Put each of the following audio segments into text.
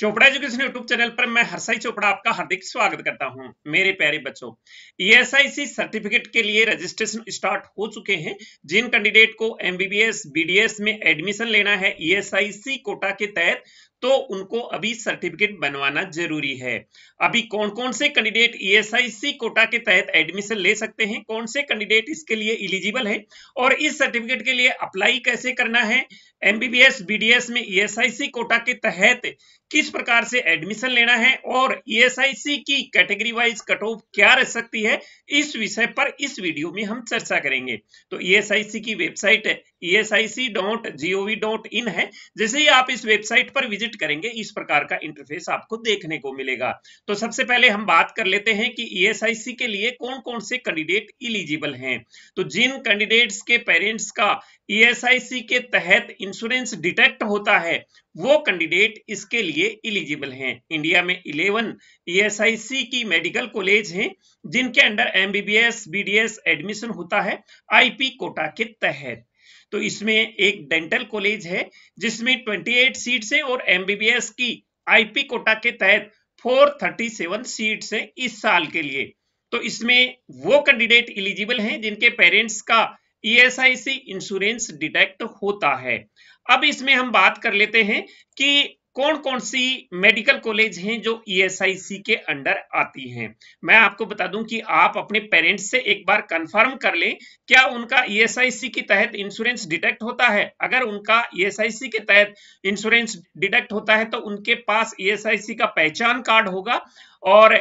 Chopra education YouTube channel पर मैं हरसाई चोपड़ा आपका हार्दिक स्वागत करता हूं मेरे प्यारे बच्चों ईएसआईसी e सर्टिफिकेट के लिए रजिस्ट्रेशन स्टार्ट हो चुके हैं जिन कैंडिडेट को एमबीबीएस बीडीएस में एडमिशन लेना है ईएसआईसी e कोटा के तहत तो उनको अभी सर्टिफिकेट बनवाना जरूरी है अभी कौन कौन से कैंडिडेट ईएसआईसी e कोटा के तहत एडमिशन ले सकते हैं कौन से कैंडिडेट इसके लिए इलिजिबल है और इस सर्टिफिकेट के लिए अप्लाई कैसे करना है एमबीबीएस बीडीएस में ईएसआईसी e कोटा के तहत किस प्रकार से एडमिशन लेना है और ईएसआईसी e की कैटेगरी वाइज कट ऑफ क्या रह सकती है इस विषय पर इस वीडियो में हम चर्चा करेंगे तो ईएसआईसी की वेबसाइट esic.gov.in है जैसे ही आप इस वेबसाइट पर विजिट करेंगे इस प्रकार का इंटरफेस आपको देखने को मिलेगा तो सबसे पहले हम बात कर लेते हैं कि esic के लिए कौन कौन से कैंडिडेट इलिजिबल हैं तो जिन कैंडिडेट्स के पेरेंट्स का esic के तहत इंश्योरेंस डिटेक्ट होता है वो कैंडिडेट इसके लिए इलिजिबल हैं इंडिया में 11 ईएसआईसी e की मेडिकल कॉलेज हैं जिनके अंडर एमबीबीएस बीडीएस एडमिशन होता है आईपी कोटा के तहत तो इसमें एक डेंटल कॉलेज है जिसमें 28 सीट्स हैं और एमबीबीएस की आईपी कोटा के तहत 437 सीट्स हैं इस साल के लिए तो इसमें वो कैंडिडेट एलिजिबल हैं जिनके पेरेंट्स का ईएसआईसी इंश्योरेंस डिटेक्ट होता है अब इसमें हम बात कर लेते हैं कि कौन कौन सी मेडिकल कॉलेज हैं जो ईएसआईसी e के अंडर आती हैं मैं आपको बता दूं कि आप अपने पेरेंट्स से एक बार कंफर्म कर लें क्या उनका ईएसआईसी e के तहत इंश्योरेंस डिटेक्ट होता है अगर उनका ईएसआईसी e के तहत इंश्योरेंस डिटेक्ट होता है तो उनके पास ईएसआईसी का पहचान कार्ड होगा और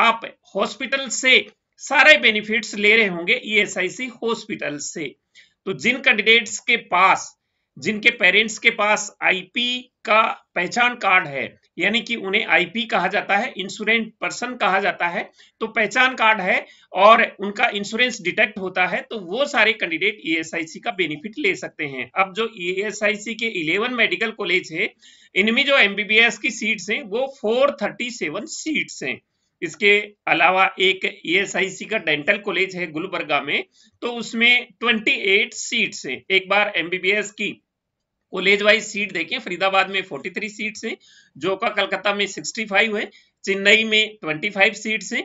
आप हॉस्पिटल से सारे बेनिफिट्स ले रहे होंगे ईएसआईसी हॉस्पिटल से तो जिन कैंडिडेट्स के पास जिनके पेरेंट्स के पास आईपी का पहचान कार्ड है यानी कि उन्हें आईपी कहा जाता है इंश्योरेंस पर्सन कहा जाता है तो पहचान कार्ड है और उनका इंश्योरेंस डिटेक्ट होता है तो वो सारे कैंडिडेट ईएसआईसी e का बेनिफिट ले सकते हैं अब जो ईएसआईसी e के 11 मेडिकल कॉलेज है इनमें जो एमबीबीएस की सीट्स हैं वो 437 सीट्स हैं इसके अलावा एक ईएसआईसी e का डेंटल कॉलेज है गुलबर्गा में तो उसमें 28 सीट्स हैं एक बार एमबीबीएस की कॉलेज वाइज सीट देखें फरीदाबाद में 43 सीट्स हैं जो का कलकत्ता में 65 है चेन्नई में 25 सीट्स हैं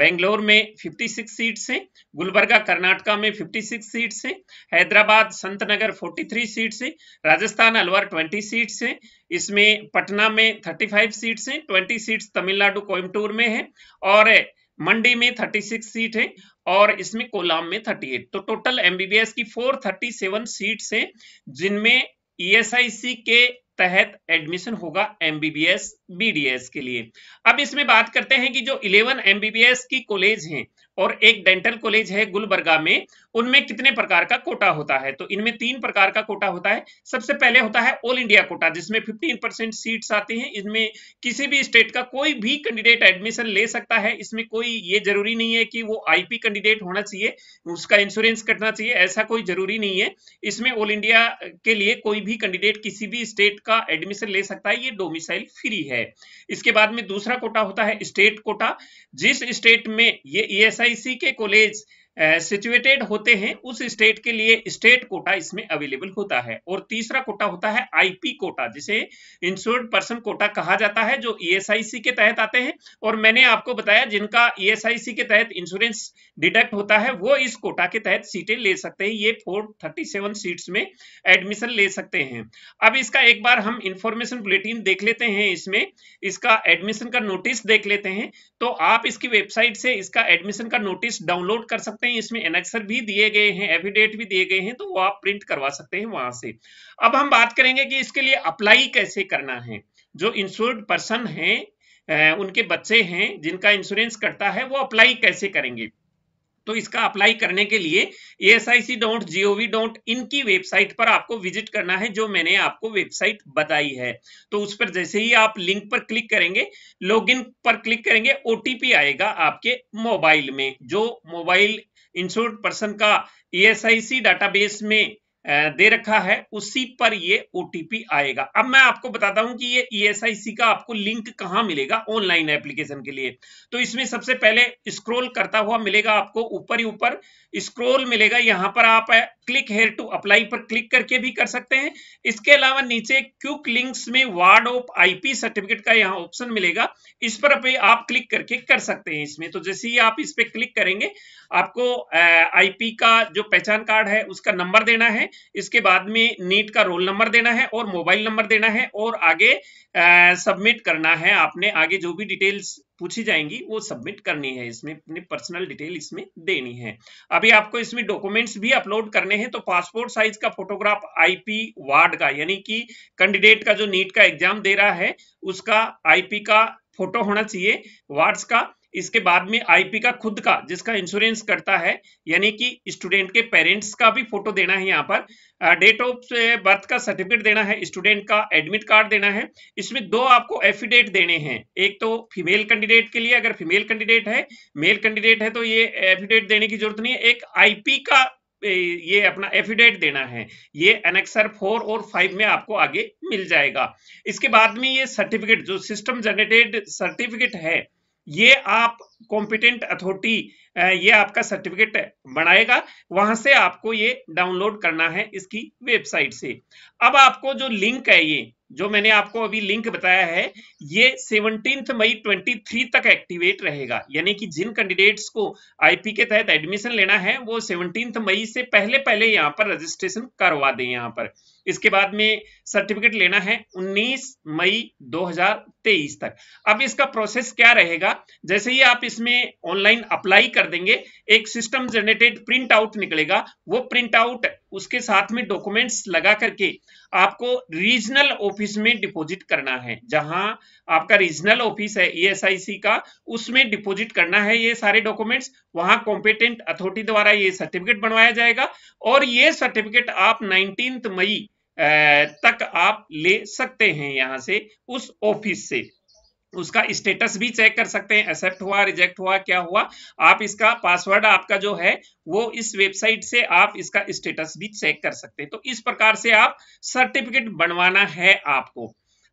बेंगलोर में 56 सीट्स हैं गुलबर्गा कर्नाटका में 56 सीट्स हैं हैदराबाद फोर्टी थ्री सीट्स हैं राजस्थान अलवर 20 सीट्स हैं इसमें पटना में 35 सीट्स हैं 20 सीट्स तमिलनाडु कोयम्बटूर में है और मंडी में 36 सीट है और इसमें कोलाम में 38 तो टोटल एमबीबीएस की 437 सीट्स हैं जिनमें ईएसआईसी e के तहत एडमिशन होगा एमबीबीएस बीडीएस के लिए अब इसमें बात करते हैं कि जो 11 एमबीबीएस की कॉलेज हैं और एक डेंटल कॉलेज है गुलबरगा में उनमें कितने प्रकार का कोटा होता है तो इनमें तीन प्रकार का कोटा होता है सबसे पहले होता है ऑल इंडिया कोटा जिसमें 15 परसेंट सीट आती हैं इनमें किसी भी स्टेट का कोई भी कैंडिडेट एडमिशन ले सकता है इसमें कोई ये जरूरी नहीं है कि वो आईपी कैंडिडेट होना चाहिए उसका इंश्योरेंस कटना चाहिए ऐसा कोई जरूरी नहीं है इसमें ऑल इंडिया के लिए कोई भी कैंडिडेट किसी भी स्टेट का एडमिशन ले सकता है ये डोमिसाइल फ्री है इसके बाद में दूसरा कोटा होता है स्टेट कोटा जिस स्टेट में ये ई e इसी के कॉलेज सिचुएटेड होते हैं उस स्टेट के लिए स्टेट कोटा इसमें अवेलेबल होता है और तीसरा कोटा होता है आईपी कोटा जिसे इंश्योर्ड पर्सन कोटा कहा जाता है जो ईएसआईसी e के तहत आते हैं और मैंने आपको बताया जिनका ईएसआईसी e के तहत इंश्योरेंस डिडक्ट होता है वो इस कोटा के तहत सीटें ले सकते हैं ये फोर थर्टी सेवन सीट्स में एडमिशन ले सकते हैं अब इसका एक बार हम इंफॉर्मेशन बुलेटिन देख लेते हैं इसमें इसका एडमिशन का नोटिस देख लेते हैं तो आप इसकी वेबसाइट से इसका एडमिशन का नोटिस डाउनलोड कर सकते सकते हैं इसमें एनेक्सर भी दिए गए हैं एफिडेट भी दिए गए हैं तो वो आप प्रिंट करवा सकते हैं वहां से अब हम बात करेंगे कि इसके लिए अप्लाई कैसे करना है जो इंश्योर्ड पर्सन है उनके बच्चे हैं जिनका इंश्योरेंस करता है वो अप्लाई कैसे करेंगे तो इसका अप्लाई करने के लिए esic.gov.in की वेबसाइट पर आपको विजिट करना है जो मैंने आपको वेबसाइट बताई है तो उस पर जैसे ही आप लिंक पर क्लिक करेंगे लॉगिन पर क्लिक करेंगे ओटीपी आएगा आपके मोबाइल में जो मोबाइल इंश्योर्ड पर्सन का ईएसआईसी e डाटाबेस में दे रखा है उसी पर ये ओटीपी आएगा अब मैं आपको बताता हूं कि ये ईएसआईसी e का आपको लिंक कहां मिलेगा ऑनलाइन एप्लीकेशन के लिए तो इसमें सबसे पहले स्क्रॉल करता हुआ मिलेगा आपको ऊपर ही ऊपर स्क्रॉल मिलेगा यहां पर आप क्लिक हेयर टू अप्लाई पर क्लिक करके भी कर सकते हैं इसके अलावा नीचे क्यूक लिंक्स में वार्ड ऑफ आईपी सर्टिफिकेट का यहाँ ऑप्शन मिलेगा इस पर आप क्लिक करके कर सकते हैं इसमें तो जैसे ही आप इस पर क्लिक करेंगे आपको आईपी का जो पहचान कार्ड है उसका नंबर देना है इसके बाद में नीट का रोल नंबर देना है और मोबाइल नंबर देना है और आगे सबमिट करना है आपने आगे जो भी डिटेल्स पूछी जाएंगी वो सबमिट करनी है इसमें अपनी पर्सनल डिटेल इसमें देनी है अभी आपको इसमें डॉक्यूमेंट्स भी अपलोड करने हैं तो पासपोर्ट साइज का फोटोग्राफ आईपी वार्ड का यानी कि कैंडिडेट का जो नीट का एग्जाम दे रहा है उसका आईपी का फोटो होना चाहिए वार्ड्स का इसके बाद में आईपी का खुद का जिसका इंश्योरेंस करता है यानी कि स्टूडेंट के पेरेंट्स का भी फोटो देना है यहाँ पर डेट ऑफ बर्थ का सर्टिफिकेट देना है स्टूडेंट का एडमिट कार्ड देना है इसमें दो आपको एफिडेट देने हैं एक तो फीमेल कैंडिडेट के लिए अगर फीमेल कैंडिडेट है मेल कैंडिडेट है तो ये एफिडेट देने की जरूरत नहीं है एक आईपी का ये अपना एफिडेट देना है ये एनेक्सर फोर और फाइव में आपको आगे मिल जाएगा इसके बाद में ये सर्टिफिकेट जो सिस्टम जनरेटेड सर्टिफिकेट है ये आप कॉम्पिटेंट अथॉरिटी ये आपका सर्टिफिकेट बनाएगा वहां से आपको ये डाउनलोड करना है इसकी वेबसाइट से अब आपको जो लिंक है ये जो मैंने आपको अभी लिंक बताया है ये सेवनटीन मई 23 तक एक्टिवेट रहेगा यानी कि जिन कैंडिडेट्स को आईपी के तहत एडमिशन लेना है वो सेवनटीन मई से पहले पहले यहाँ पर रजिस्ट्रेशन करवा दें यहाँ पर इसके बाद में सर्टिफिकेट लेना है 19 मई 2023 तक अब इसका प्रोसेस क्या रहेगा जैसे ही आप इसमें ऑनलाइन अप्लाई कर देंगे एक सिस्टम जनरेटेड प्रिंट आउट निकलेगा वो प्रिंट आउट उसके साथ में डॉक्यूमेंट्स लगा करके आपको रीजनल ऑफिस में डिपॉजिट करना है जहां आपका रीजनल ऑफिस है ईएसआईसी e का उसमें डिपॉजिट करना है ये सारे डॉक्यूमेंट्स वहां कॉम्पिटेंट अथॉरिटी द्वारा ये सर्टिफिकेट बनवाया जाएगा और ये सर्टिफिकेट आप नाइनटीन मई तक आप ले सकते हैं यहाँ से उस ऑफिस से उसका स्टेटस भी चेक कर सकते हैं एक्सेप्ट हुआ रिजेक्ट हुआ क्या हुआ आप इसका पासवर्ड आपका जो है वो इस वेबसाइट से आप इसका स्टेटस भी चेक कर सकते हैं तो इस प्रकार से आप सर्टिफिकेट बनवाना है आपको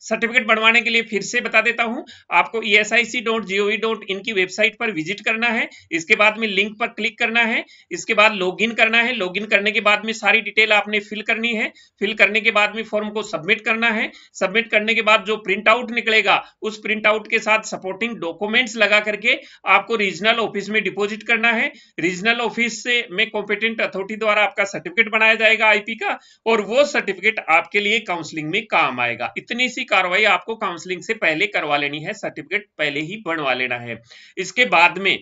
सर्टिफिकेट बनवाने के लिए फिर से बता देता हूं आपको E S I C dot dot की वेबसाइट पर विजिट करना है इसके बाद में लिंक पर क्लिक करना है इसके बाद लॉगिन करना है लॉगिन करने के बाद में सारी डिटेल आपने फिल करनी है फिल करने के बाद में फॉर्म को सबमिट करना है सबमिट करने के बाद जो प्रिंट आउट निकलेगा उस प्रिंट आउट के साथ सपोर्टिंग डॉक्यूमेंट्स लगा करके आपको रीजनल ऑफिस में डिपोजिट करना है रीजनल ऑफिस से में कॉम्पिटेंट अथॉरिटी द्वारा आपका सर्टिफिकेट बनाया जाएगा आईपी का और वो सर्टिफिकेट आपके लिए काउंसिलिंग में काम आएगा इतनी सी कार्रवाई आपको काउंसलिंग से पहले करवा लेनी है सर्टिफिकेट पहले ही बनवा लेना है इसके बाद में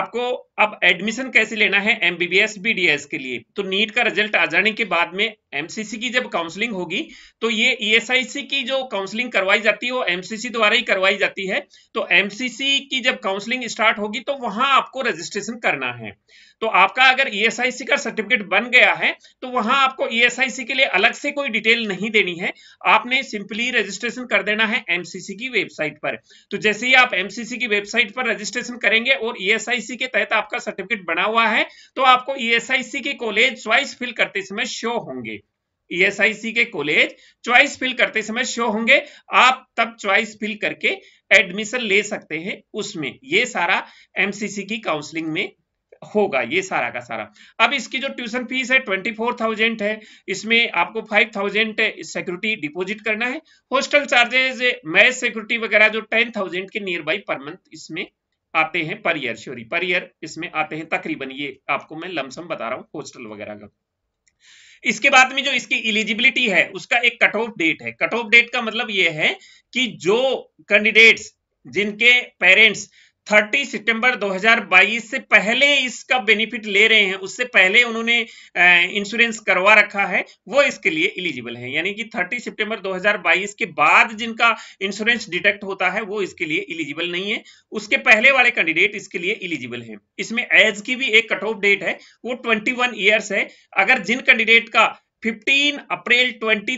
आपको अब एडमिशन कैसे लेना है एमबीबीएस बीडीएस के लिए तो नीट का रिजल्ट आ जाने के बाद में एमसीसी की जब काउंसलिंग होगी तो ये ईएसआईसी e की जो काउंसलिंग करवाई जाती है वो एमसीसी द्वारा ही करवाई जाती है तो एमसीसी की जब काउंसलिंग स्टार्ट होगी तो वहां आपको रजिस्ट्रेशन करना है तो आपका अगर ईएसआईसी e का सर्टिफिकेट बन गया है तो वहां आपको ईएसआईसी e के लिए अलग से कोई डिटेल नहीं देनी है आपने सिंपली रजिस्ट्रेशन कर देना है एमसीसी की वेबसाइट पर तो जैसे ही आप एमसीसी की वेबसाइट पर रजिस्ट्रेशन करेंगे और ईएसआईसी के तहत आपका सर्टिफिकेट बना हुआ है तो आपको ईएसआईसी के कॉलेज च्वाइस फिल करते समय शो होंगे ईएसआईसी e के कॉलेज चॉइस फिल करते समय शो होंगे आप तब चॉइस फिल करके एडमिशन ले सकते हैं उसमें ये सारा एमसीसी की काउंसलिंग में होगा ये सारा का सारा अब इसकी जो ट्यूशन फीस है ट्वेंटी फोर थाउजेंड है इसमें आपको फाइव थाउजेंड सिक्योरिटी डिपॉजिट करना है हॉस्टल चार्जेज मैथ सिक्योरिटी वगैरह जो टेन थाउजेंड के नियर बाई पर मंथ इसमें आते हैं per year sorry per year इसमें आते हैं तकरीबन ये आपको मैं लमसम बता रहा हूँ हॉस्टल वगैरह का इसके बाद में जो इसकी इलिजिबिलिटी है उसका एक कट ऑफ डेट है कट ऑफ डेट का मतलब यह है कि जो कैंडिडेट्स जिनके पेरेंट्स 30 सितंबर 2022 से पहले इसका बेनिफिट ले रहे हैं उससे पहले उन्होंने इंश्योरेंस करवा रखा है वो इसके लिए इलिजिबल है यानी कि 30 सितंबर 2022 के बाद जिनका इंश्योरेंस डिटेक्ट होता है वो इसके लिए इलिजिबल नहीं है उसके पहले वाले कैंडिडेट इसके लिए इलिजिबल है इसमें एज की भी एक कट ऑफ डेट है वो ट्वेंटी वन है अगर जिन कैंडिडेट का फिफ्टीन अप्रैल ट्वेंटी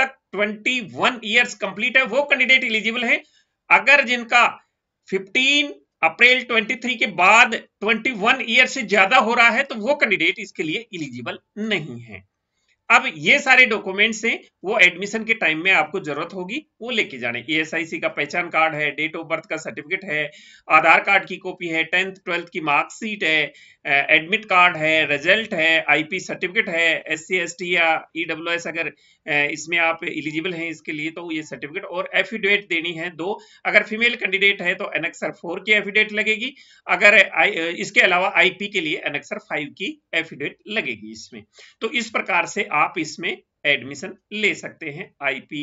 तक ट्वेंटी वन कंप्लीट है वो कैंडिडेट इलिजिबल है अगर जिनका 15 अप्रैल 23 के बाद 21 ईयर से ज्यादा हो रहा है तो वो कैंडिडेट इसके लिए इलिजिबल नहीं है अब ये सारे डॉक्यूमेंट्स हैं वो एडमिशन के टाइम में आपको जरूरत होगी वो लेके जाने ईएसआईसी का पहचान कार्ड है डेट ऑफ बर्थ का सर्टिफिकेट है आधार कार्ड की कॉपी है टेंथ ट्वेल्थ की मार्कशीट है एडमिट कार्ड है रिजल्ट है आईपी सर्टिफिकेट है एस सी या एस e अगर इसमें आप एलिजिबल हैं इसके लिए तो ये सर्टिफिकेट और एफिडेविट देनी है दो अगर फीमेल कैंडिडेट है तो एनेक्सर फोर की एफिडेविट लगेगी अगर इसके अलावा आईपी के लिए एनेक्सर फाइव की एफिडेविट लगेगी इसमें तो इस प्रकार से आप इसमें एडमिशन ले सकते हैं आईपी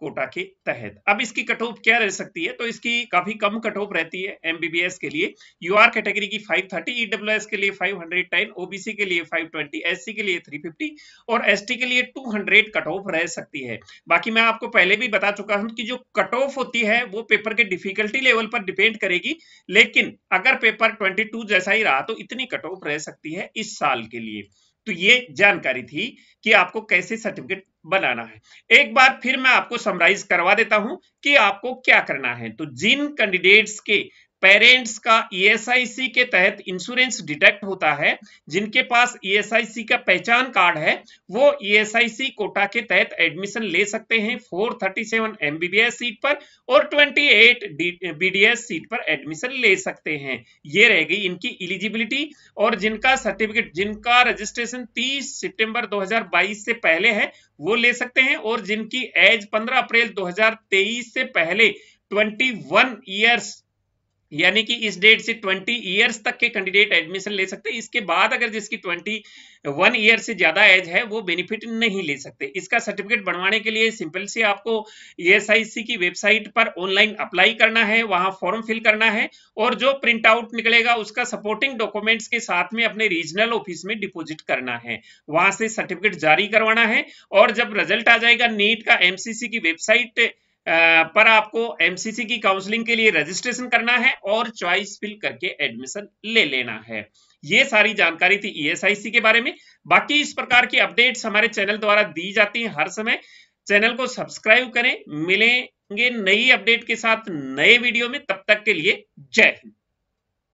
कोटा के तहत अब इसकी कट ऑफ क्या रह सकती है तो इसकी काफी कम कट ऑफ रहती है एमबीबीएस के लिए यूआर कैटेगरी की 530 थर्टी ईडब्ल्यू के लिए 510 ओबीसी के लिए 520 एससी के लिए 350 और एसटी के लिए 200 हंड्रेड कट ऑफ रह सकती है बाकी मैं आपको पहले भी बता चुका हूं कि जो कट ऑफ होती है वो पेपर के डिफिकल्टी लेवल पर डिपेंड करेगी लेकिन अगर पेपर ट्वेंटी जैसा ही रहा तो इतनी कट ऑफ रह सकती है इस साल के लिए तो ये जानकारी थी कि आपको कैसे सर्टिफिकेट बनाना है एक बार फिर मैं आपको समराइज करवा देता हूं कि आपको क्या करना है तो जिन कैंडिडेट्स के पेरेंट्स का ईएसआईसी e के तहत इंश्योरेंस डिटेक्ट होता है जिनके पास ईएसआईसी e का पहचान कार्ड है वो ईएसआईसी e कोटा के तहत एडमिशन ले सकते हैं 437 एमबीबीएस सीट पर और 28 बीडीएस सीट पर एडमिशन ले सकते हैं ये रह गई इनकी इलिजिबिलिटी और जिनका सर्टिफिकेट जिनका रजिस्ट्रेशन 30 सितंबर 2022 से पहले है वो ले सकते हैं और जिनकी एज पंद्रह अप्रैल दो से पहले 21 इयर्स यानी कि इस डेट से 20 इयर्स तक के कैंडिडेट एडमिशन ले सकते हैं इसके बाद अगर जिसकी 21 ईयर से ज्यादा एज है वो बेनिफिट नहीं ले सकते इसका सर्टिफिकेट बनवाने के लिए सिंपल से आपको ईएसआईसी e की वेबसाइट पर ऑनलाइन अप्लाई करना है वहां फॉर्म फिल करना है और जो प्रिंट आउट निकलेगा उसका सपोर्टिंग डॉक्यूमेंट्स के साथ में अपने रीजनल ऑफिस में डिपोजिट करना है वहां से सर्टिफिकेट जारी करवाना है और जब रिजल्ट आ जाएगा नीट का एमसीसी की वेबसाइट पर आपको एमसीसी की काउंसलिंग के लिए रजिस्ट्रेशन करना है और चॉइस फिल करके एडमिशन ले लेना है ये सारी जानकारी थी ईएसआईसी e के बारे में बाकी इस प्रकार की अपडेट्स हमारे चैनल द्वारा दी जाती है हर समय चैनल को सब्सक्राइब करें मिलेंगे नई अपडेट के साथ नए वीडियो में तब तक के लिए जय हिंद